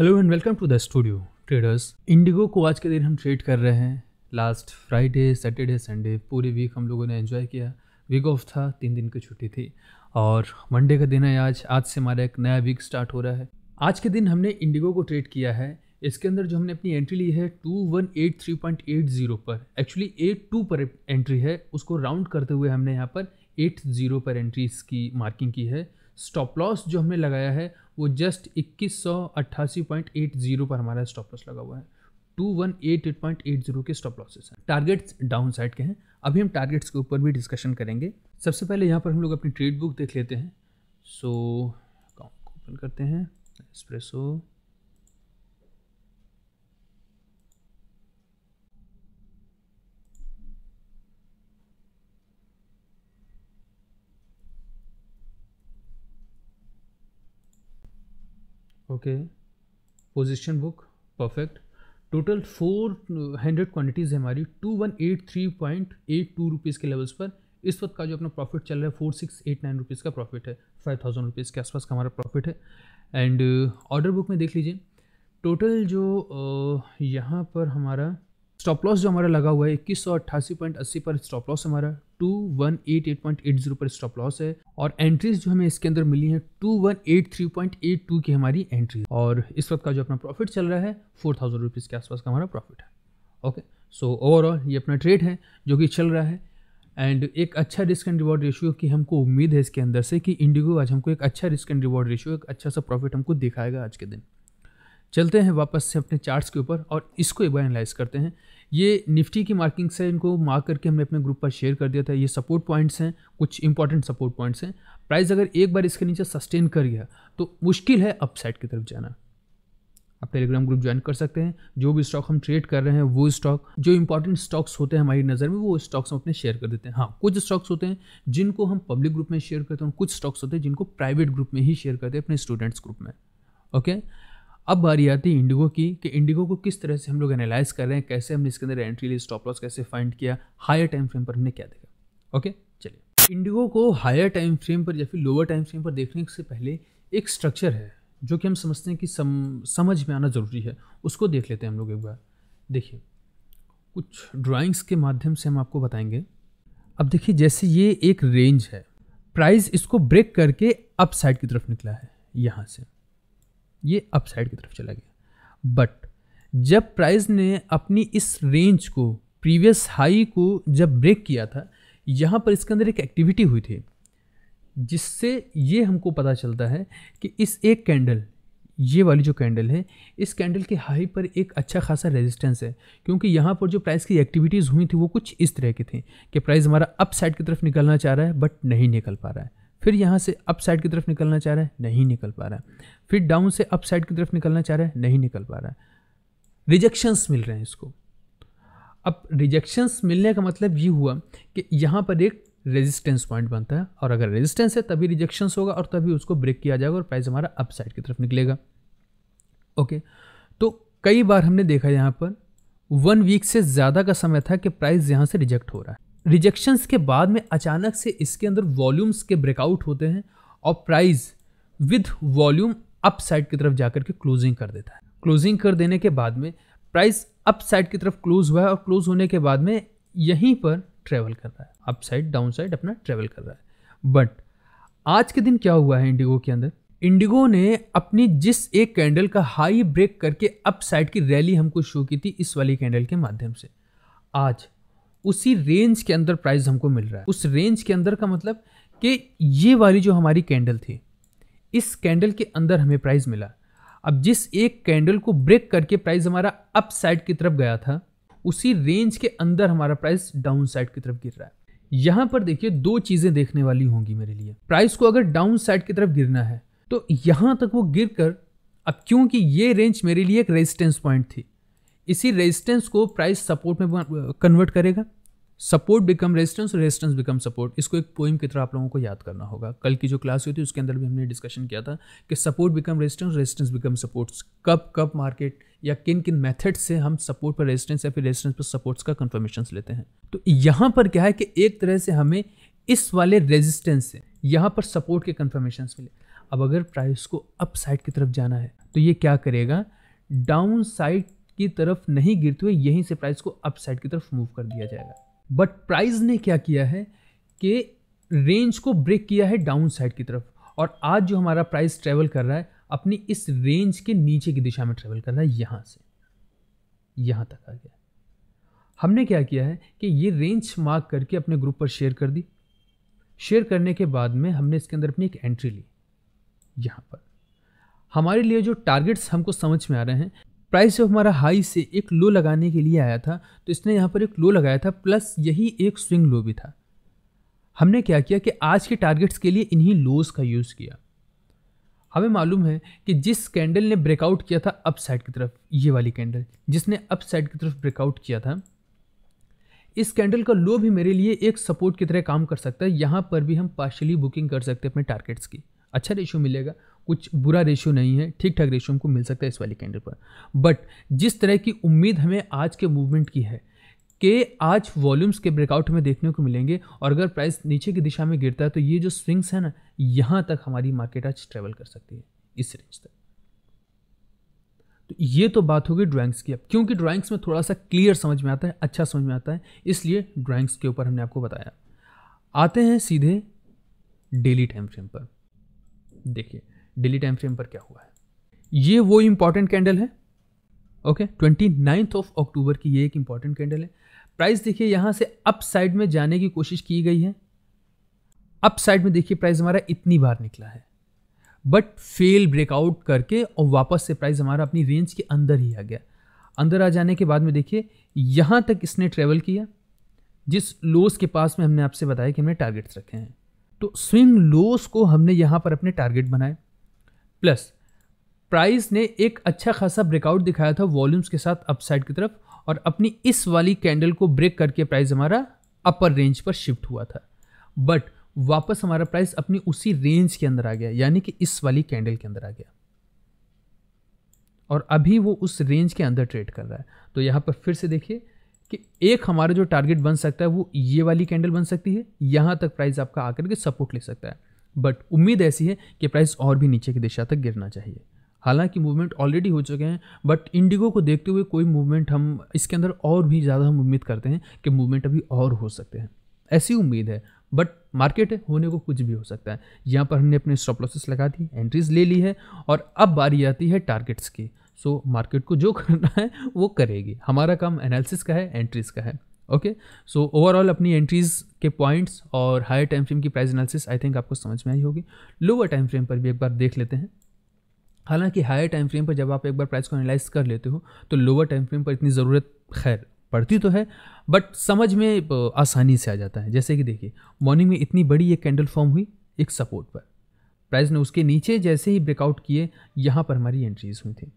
Hello and welcome to the studio traders Indigo को आज के दिन हम ट्रेड कर रहे हैं लास्ट फ्राइडे सैटरडे संडे पूरे वीक हम लोगों ने एंजॉय किया वीक ऑफ था तीन दिन की छुट्टी थी और मंडे का दिन है आज आज से हमारा एक नया वीक स्टार्ट हो रहा है आज के दिन हमने इंडिगो को ट्रेड किया है इसके अंदर जो हमने अपनी एंट्री ली है two one eight three point eight zero पर एक्चुअली एट टू पर एंट्री है उसको राउंड करते हुए हमने यहाँ पर एट जीरो पर एंट्री की मार्किंग की है स्टॉप लॉस जो हमने लगाया है वो जस्ट इक्कीस सौ अट्ठासी पॉइंट एट जीरो पर हमारा स्टॉप लॉस लगा हुआ है two one eight eight point eight zero के स्टॉप लॉसेस हैं टारगेट्स डाउन साइड के हैं अभी हम टारगेट्स के ऊपर भी डिस्कशन करेंगे सबसे पहले यहाँ पर हम लोग अपनी ट्रेड बुक देख लेते हैं सो अकाउंट ओपन करते हैं espresso okay position book perfect total four hundred quantities है हमारी two one eight three point eight two rupees के लेवल्स पर इस वक्त का जो अपना प्रॉफिट चल रहा है four six eight nine rupees का प्रॉफिट है फाइव थाउजेंड रुपीज़ के आसपास का हमारा प्रॉफिट है एंड ऑर्डर बुक में देख लीजिए टोटल जो uh, यहाँ पर हमारा स्टॉप लॉस जो हमारा लगा हुआ है इक्कीस सौ अट्ठासी पॉइंट अस्सी पर स्टॉप लॉस हमारा two one eight eight point eight zero पर स्टॉप लॉस है और एंट्रीज जो हमें इसके अंदर मिली है two one eight three point eight two की हमारी एंट्री और इस वक्त का जो अपना प्रॉफिट चल रहा है फोर थाउजेंड रुपीज़ के आसपास का हमारा प्रॉफिट है ओके सो ओवरऑल ये अपना ट्रेड है जो कि चल रहा है एंड एक अच्छा रिस्क एंड रिवॉर्ड रेशियो की हमको उम्मीद है इसके अंदर से कि इंडिगो आज हमको एक अच्छा रिस्क एंड रिवॉर्ड रेशियो एक अच्छा सा प्रॉफिट हमको दिखाएगा आज के दिन चलते हैं वापस से अपने चार्ट्स के ऊपर और इसको एक बार एनालाइज करते हैं ये निफ्टी की मार्किंग से इनको मार्क करके हमने अपने ग्रुप पर शेयर कर दिया था ये सपोर्ट पॉइंट्स हैं कुछ इंपॉर्टेंट सपोर्ट पॉइंट्स हैं प्राइस अगर एक बार इसके नीचे सस्टेन कर गया तो मुश्किल है अपसाइड की तरफ जाना आप टेलीग्राम ग्रुप ज्वाइन कर सकते हैं जो भी स्टॉक हम ट्रेड कर रहे हैं वो स्टॉक जो इंपॉर्टेंट स्टॉक्स होते हैं हमारी नज़र में वो स्टॉक्स हम अपने शेयर कर देते हैं हाँ कुछ स्टॉक्स होते हैं जिनको हम पब्लिक ग्रुप में शेयर करते हैं कुछ स्टॉक्स होते हैं जिनको प्राइवेट ग्रुप में ही शेयर करते हैं अपने स्टूडेंट्स ग्रुप में ओके okay? अब बारी आती है इंडिगो की कि इंडिगो को किस तरह से हम लोग एनालाइज कर रहे हैं कैसे हमने इसके अंदर एंट्री ली स्टॉप लॉस कैसे फाइंड किया हायर टाइम फ्रेम पर हमने क्या देखा ओके चलिए इंडिगो को हायर टाइम फ्रेम पर या फिर लोअर टाइम फ्रेम पर देखने से पहले एक स्ट्रक्चर है जो कि हम समझते हैं कि सम समझ में आना ज़रूरी है उसको देख लेते हैं हम लोग एक बार देखिए कुछ ड्राइंग्स के माध्यम से हम आपको बताएंगे अब देखिए जैसे ये एक रेंज है प्राइस इसको ब्रेक करके अप साइड की तरफ निकला है यहाँ से ये अपसाइड की तरफ चला गया बट जब प्राइस ने अपनी इस रेंज को प्रीवियस हाई को जब ब्रेक किया था यहाँ पर इसके अंदर एक एक्टिविटी हुई थी जिससे ये हमको पता चलता है कि इस एक कैंडल ये वाली जो कैंडल है इस कैंडल के हाई पर एक अच्छा खासा रेजिस्टेंस है क्योंकि यहाँ पर जो प्राइस की एक्टिविटीज़ हुई थी वो कुछ इस तरह की थी कि प्राइस हमारा अप साइड की तरफ निकलना चाह रहा है बट नहीं निकल पा रहा है फिर यहाँ से अप साइड की तरफ निकलना चाह रहा है नहीं निकल पा रहा है फिर डाउन से अप साइड की तरफ निकलना चाह रहा है नहीं निकल पा रहा है रिजेक्शंस मिल रहे हैं इसको अब रिजेक्शंस मिलने का मतलब ये हुआ कि यहाँ पर एक रेजिस्टेंस पॉइंट बनता है और अगर रेजिस्टेंस है तभी रिजेक्शंस होगा और तभी उसको ब्रेक किया जाएगा और प्राइस हमारा अप साइड की तरफ निकलेगा ओके तो कई बार हमने देखा यहाँ पर वन वीक से ज़्यादा का समय था कि प्राइस यहाँ से रिजेक्ट हो रहा है रिजेक्शंस के बाद में अचानक से इसके अंदर वॉल्यूम्स के ब्रेकआउट होते हैं और price with volume upside की तरफ जाकर के क्लोजिंग कर देता है क्लोजिंग कर देने के बाद में प्राइस अप साइड की तरफ क्लोज हुआ है और क्लोज होने के बाद में यहीं पर ट्रेवल कर रहा है अप साइड डाउन साइड अपना ट्रेवल कर रहा है बट आज के दिन क्या हुआ है इंडिगो के अंदर इंडिगो ने अपनी जिस एक कैंडल का हाई ब्रेक करके अप साइड की रैली हमको शो की थी इस वाली कैंडल के माध्यम से आज उसी रेंज के अंदर प्राइस हमको मिल रहा है उस रेंज के अंदर का मतलब कि ये वाली जो हमारी कैंडल थी इस कैंडल के अंदर हमें प्राइस मिला अब जिस एक कैंडल को ब्रेक करके प्राइस हमारा अप साइड की तरफ गया था उसी रेंज के अंदर हमारा प्राइस डाउन साइड की तरफ गिर रहा है यहाँ पर देखिए दो चीज़ें देखने वाली होंगी मेरे लिए प्राइस को अगर डाउन साइड की तरफ गिरना है तो यहाँ तक वो गिर कर अब क्योंकि ये रेंज मेरे लिए एक रेजिस्टेंस पॉइंट थी इसी रेजिस्टेंस को प्राइस सपोर्ट में कन्वर्ट करेगा support become resistance resistance become support इसको एक पोइम की तरह आप लोगों को याद करना होगा कल की जो क्लास हुई थी उसके अंदर भी हमने डिस्कशन किया था कि support become resistance resistance become supports कब कब मार्केट या किन किन मेथड से हम सपोर्ट पर रेजिस्टेंस या फिर रेजिस्टेंस पर सपोर्ट्स का कन्फर्मेशन लेते हैं तो यहाँ पर क्या है कि एक तरह से हमें इस वाले रेजिस्टेंस से यहाँ पर सपोर्ट के कन्फर्मेशन मिले अब अगर प्राइस को अप साइड की तरफ जाना है तो ये क्या करेगा डाउन साइड की तरफ नहीं गिरते हुए यहीं से प्राइस को अपसाइड की तरफ मूव कर दिया जाएगा बट प्राइस ने क्या किया है कि रेंज को ब्रेक किया है डाउन साइड की तरफ और आज जो हमारा प्राइस ट्रेवल कर रहा है अपनी इस रेंज के नीचे की दिशा में ट्रेवल कर रहा है यहाँ से यहाँ तक आ गया हमने क्या किया है कि ये रेंज मार्क करके अपने ग्रुप पर शेयर कर दी शेयर करने के बाद में हमने इसके अंदर अपनी एक एंट्री ली यहाँ पर हमारे लिए जो टारगेट्स हमको समझ में आ रहे हैं प्राइस जब हमारा हाई से एक लो लगाने के लिए आया था तो इसने यहाँ पर एक लो लगाया था प्लस यही एक स्विंग लो भी था हमने क्या किया कि आज के टारगेट्स के लिए इन्हीं लोज का यूज़ किया हमें मालूम है कि जिस कैंडल ने ब्रेकआउट किया था अप साइड की तरफ ये वाली कैंडल जिसने अप साइड की तरफ ब्रेकआउट किया था इस कैंडल का लो भी मेरे लिए एक सपोर्ट की तरह काम कर सकता है यहाँ पर भी हम पार्शली बुकिंग कर सकते हैं अपने टारगेट्स की अच्छा रेशो मिलेगा कुछ बुरा रेशियो नहीं है ठीक ठाक रेशियो हमको मिल सकता है इस वाली कैंडल पर बट जिस तरह की उम्मीद हमें आज के मूवमेंट की है कि आज वॉल्यूम्स के ब्रेकआउट में देखने को मिलेंगे और अगर प्राइस नीचे की दिशा में गिरता है तो ये जो स्विंग्स है ना यहाँ तक हमारी मार्केट आज ट्रेवल कर सकती है इस रेंज तक तो ये तो बात होगी ड्राइंग्स की अब क्योंकि ड्राइंग्स में थोड़ा सा क्लियर समझ में आता है अच्छा समझ में आता है इसलिए ड्राइंग्स के ऊपर हमने आपको बताया आते हैं सीधे डेली टाइम फ्रेम पर देखिए डेली टाइम फ्रेम पर क्या हुआ है ये वो इंपॉर्टेंट कैंडल है okay twenty ninth of October की ये एक इंपॉर्टेंट कैंडल है प्राइस देखिए यहाँ से अप साइड में जाने की कोशिश की गई है अप साइड में देखिए प्राइस हमारा इतनी बार निकला है बट फेल ब्रेकआउट करके और वापस से प्राइस हमारा अपनी रेंज के अंदर ही आ गया अंदर आ जाने के बाद में देखिए यहाँ तक इसने ट्रेवल किया जिस लोस के पास में हमने आपसे बताया कि हमने टारगेट्स रखे हैं तो स्विंग लोस को हमने यहाँ पर अपने टारगेट बनाए प्लस प्राइस ने एक अच्छा खासा ब्रेकआउट दिखाया था वॉल्यूम्स के साथ अपसाइड की तरफ और अपनी इस वाली कैंडल को ब्रेक करके प्राइस हमारा अपर रेंज पर शिफ्ट हुआ था बट वापस हमारा प्राइस अपनी उसी रेंज के अंदर आ गया यानी कि इस वाली कैंडल के अंदर आ गया और अभी वो उस रेंज के अंदर ट्रेड कर रहा है तो यहाँ पर फिर से देखिए कि एक हमारा जो टारगेट बन सकता है वो ये वाली कैंडल बन सकती है यहाँ तक प्राइस आपका आकर के सपोर्ट ले सकता है बट उम्मीद ऐसी है कि प्राइस और भी नीचे की दिशा तक गिरना चाहिए हालांकि मूवमेंट ऑलरेडी हो चुके हैं बट इंडिगो को देखते हुए कोई मूवमेंट हम इसके अंदर और भी ज़्यादा हम उम्मीद करते हैं कि मूवमेंट अभी और हो सकते हैं ऐसी उम्मीद है बट मार्केट होने को कुछ भी हो सकता है यहाँ पर हमने अपने स्टॉप लॉसेस लगा दी एंट्रीज ले ली है और अब बारी आती है टारगेट्स की सो मार्केट को जो करना है वो करेगी हमारा काम एनालिसिस का है एंट्रीज का है ओके सो ओवरऑल अपनी एंट्रीज़ के पॉइंट्स और हायर टाइम फ्रेम की प्राइस एनालिसिस आई थिंक आपको समझ में आई होगी लोअर टाइम फ्रेम पर भी एक बार देख लेते हैं हालांकि हायर टाइम फ्रेम पर जब आप एक बार प्राइस को एनालाइज कर लेते हो तो लोअर टाइम फ्रेम पर इतनी ज़रूरत खैर पड़ती तो है बट समझ में आसानी से आ जाता है जैसे कि देखिए मॉर्निंग में इतनी बड़ी एक कैंडल फॉर्म हुई एक सपोर्ट पर प्राइस ने उसके नीचे जैसे ही ब्रेकआउट किए यहाँ पर हमारी एंट्रीज हुई थी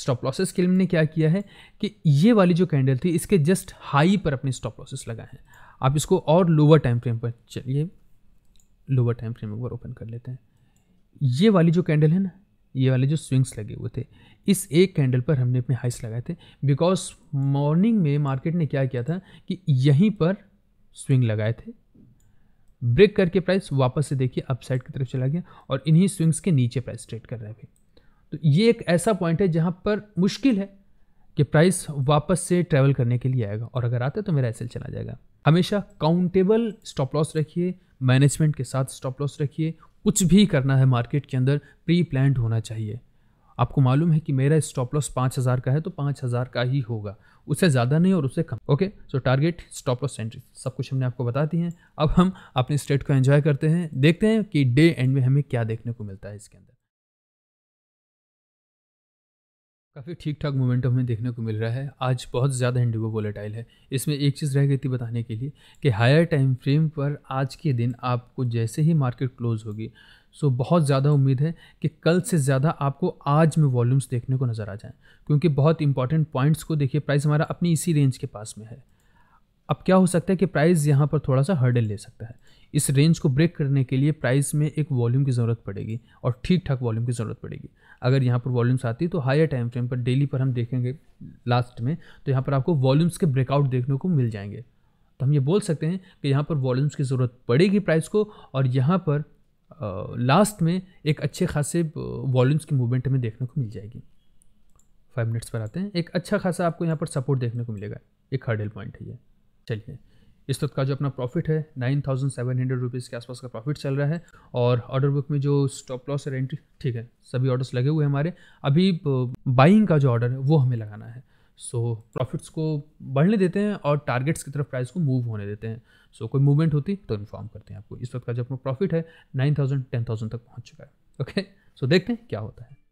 स्टॉप लॉसेस के लिए ने क्या किया है कि ये वाली जो कैंडल थी इसके जस्ट हाई पर अपने स्टॉप लॉसेस लगाए हैं आप इसको और लोअर टाइम फ्रेम पर चलिए लोअर टाइम फ्रेम बार ओपन कर लेते हैं ये वाली जो कैंडल है ना ये वाले जो स्विंग्स लगे हुए थे इस एक कैंडल पर हमने अपने हाइस लगाए थे बिकॉज मॉर्निंग में मार्केट ने क्या किया था कि यहीं पर स्विंग लगाए थे ब्रेक करके प्राइस वापस से देखिए अपसाइड की तरफ चला गया और इन्हीं स्विंग्स के नीचे प्राइस ट्रेड कर रहे थे तो ये एक ऐसा पॉइंट है जहाँ पर मुश्किल है कि प्राइस वापस से ट्रैवल करने के लिए आएगा और अगर आता है तो मेरा एसएल चला जाएगा हमेशा काउंटेबल स्टॉप लॉस रखिए मैनेजमेंट के साथ स्टॉप लॉस रखिए कुछ भी करना है मार्केट के अंदर प्री प्लान होना चाहिए आपको मालूम है कि मेरा स्टॉप लॉस पाँच हज़ार का है तो पाँच हज़ार का ही होगा उससे ज़्यादा नहीं और उससे कम okay so target stop loss entry सब कुछ हमने आपको बता दी है अब हम अपने स्टेट को एंजॉय करते हैं देखते हैं कि डे एंड में हमें क्या देखने को मिलता है इसके अंदर काफ़ी ठीक ठाक मोमेंटम हमें देखने को मिल रहा है आज बहुत ज़्यादा इंडिगो वोलेटाइल है इसमें एक चीज़ रह गई थी बताने के लिए कि हायर टाइम फ्रेम पर आज के दिन आपको जैसे ही मार्केट क्लोज होगी सो बहुत ज़्यादा उम्मीद है कि कल से ज़्यादा आपको आज में वॉल्यूम्स देखने को नज़र आ जाएं क्योंकि बहुत इंपॉर्टेंट पॉइंट्स को देखिए प्राइस हमारा अपनी इसी रेंज के पास में है अब क्या हो सकता है कि प्राइस यहाँ पर थोड़ा सा हर्डल ले सकता है इस रेंज को ब्रेक करने के लिए प्राइस में एक वॉल्यूम की ज़रूरत पड़ेगी और ठीक ठाक वॉल्यूम की ज़रूरत पड़ेगी अगर यहाँ पर वॉल्यूम्स आती है तो हायर टाइम फ्रेम पर डेली पर हम देखेंगे लास्ट में तो यहाँ पर आपको वॉल्यूम्स के ब्रेकआउट देखने को मिल जाएंगे तो हम ये बोल सकते हैं कि यहाँ पर वॉल्यूम्स की ज़रूरत पड़ेगी प्राइस को और यहाँ पर लास्ट में एक अच्छे खासे वॉल्यूम्स की मूवमेंट हमें देखने को मिल जाएगी फाइव मिनट्स पर आते हैं एक अच्छा खासा आपको यहाँ पर सपोर्ट देखने को मिलेगा एक हर्डल पॉइंट है ये चलिए इस वक्त का जो अपना प्रॉफिट है nine thousand seven hundred rupees के आसपास का प्रॉफिट चल रहा है और ऑर्डर बुक में जो स्टॉप लॉस और एंट्री ठीक है सभी ऑर्डर्स लगे हुए हैं हमारे अभी बाइंग का जो ऑर्डर है वो हमें लगाना है सो so, प्रॉफिट्स को बढ़ने देते हैं और टारगेट्स की तरफ प्राइस को मूव होने देते हैं सो so, कोई मूवमेंट होती तो इन्फॉर्म करते हैं आपको इस वक्त का जो अपना प्रॉफिट है नाइन थाउजेंड टेन थाउजेंड तक पहुँच चुका है ओके okay? सो so, देखते हैं क्या होता है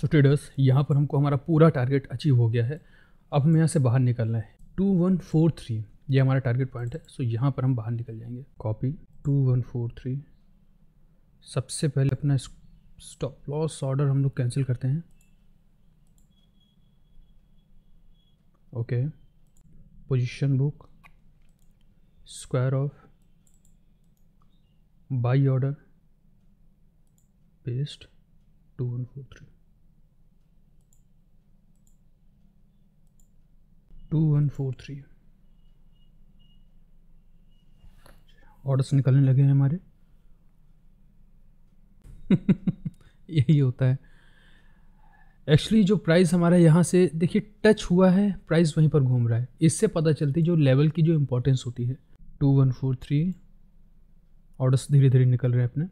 सो ट्रेडर्स यहाँ पर हमको हमारा पूरा टारगेट अचीव हो गया है अब हमें यहाँ से बाहर निकलना है टू वन फोर थ्री ये हमारा टारगेट पॉइंट है सो यहाँ पर हम बाहर निकल जाएंगे copy two one four three सबसे पहले अपना स्टॉप लॉस ऑर्डर हम लोग कैंसिल करते हैं okay position book square off buy order paste two one four three two one four three orders निकलने लगे हैं हमारे यही होता है एक्चुअली जो प्राइस हमारा यहाँ से देखिए टच हुआ है प्राइस वहीं पर घूम रहा है इससे पता चलती जो लेवल की जो इम्पोर्टेंस होती है two one four three orders धीरे धीरे निकल रहे हैं अपने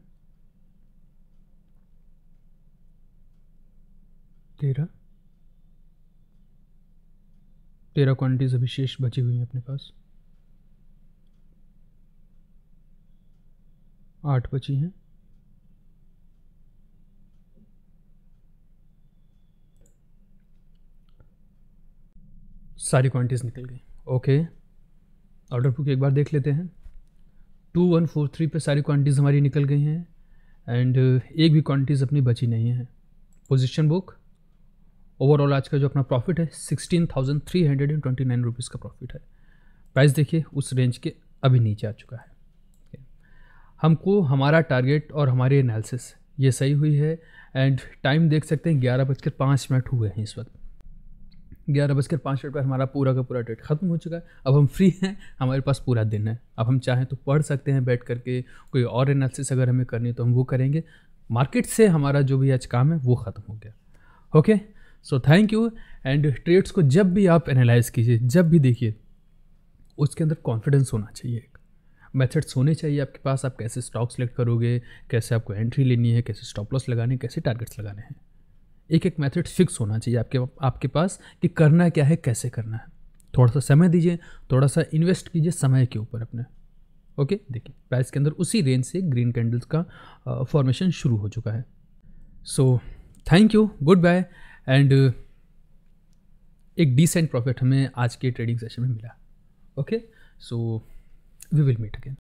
तेरह तेरह क्वांटिटीज अभी शेष बची हुई हैं अपने पास आठ बची हैं सारी क्वांटिटीज निकल गई ओके ऑर्डर बुक एक बार देख लेते हैं टू वन फोर थ्री पे सारी क्वांटिटीज हमारी निकल गई हैं एंड एक भी क्वांटिटीज अपनी बची नहीं है पोजिशन बुक ओवरऑल आज का जो अपना प्रॉफिट है sixteen thousand three hundred and twenty nine rupees का प्रॉफिट है प्राइस देखिए उस रेंज के अभी नीचे आ चुका है हमको हमारा टारगेट और हमारी एनालिसिस ये सही हुई है एंड टाइम देख सकते हैं ग्यारह बजकर पाँच मिनट हुए हैं इस वक्त ग्यारह बजकर पाँच मिनट पर हमारा पूरा का पूरा डेट ख़त्म हो चुका है अब हम फ्री हैं हमारे पास पूरा दिन है अब हम चाहें तो पढ़ सकते हैं बैठ करके कोई और एनालिसिस अगर हमें करनी है तो हम वो करेंगे मार्केट से हमारा जो भी आज काम है वो ख़त्म हो गया okay okay? So thank you and trades को जब भी आप एनालाइज कीजिए जब भी देखिए उसके अंदर कॉन्फिडेंस होना चाहिए मेथड्स होने चाहिए आपके पास आप कैसे स्टॉक सेलेक्ट करोगे कैसे आपको एंट्री लेनी है कैसे स्टॉप लॉस लगाने कैसे टारगेट्स लगाने हैं एक एक मेथड फिक्स होना चाहिए आपके आपके पास कि करना क्या है कैसे करना है थोड़ा सा समय दीजिए थोड़ा सा इन्वेस्ट कीजिए समय के ऊपर अपने ओके देखिए प्राइस के अंदर उसी रेंज से ग्रीन कैंडल्स का फॉर्मेशन शुरू हो चुका है so thank you good bye and uh, एक डिसेंट प्रॉफिट हमें आज के ट्रेडिंग सेशन में मिला okay so we will meet again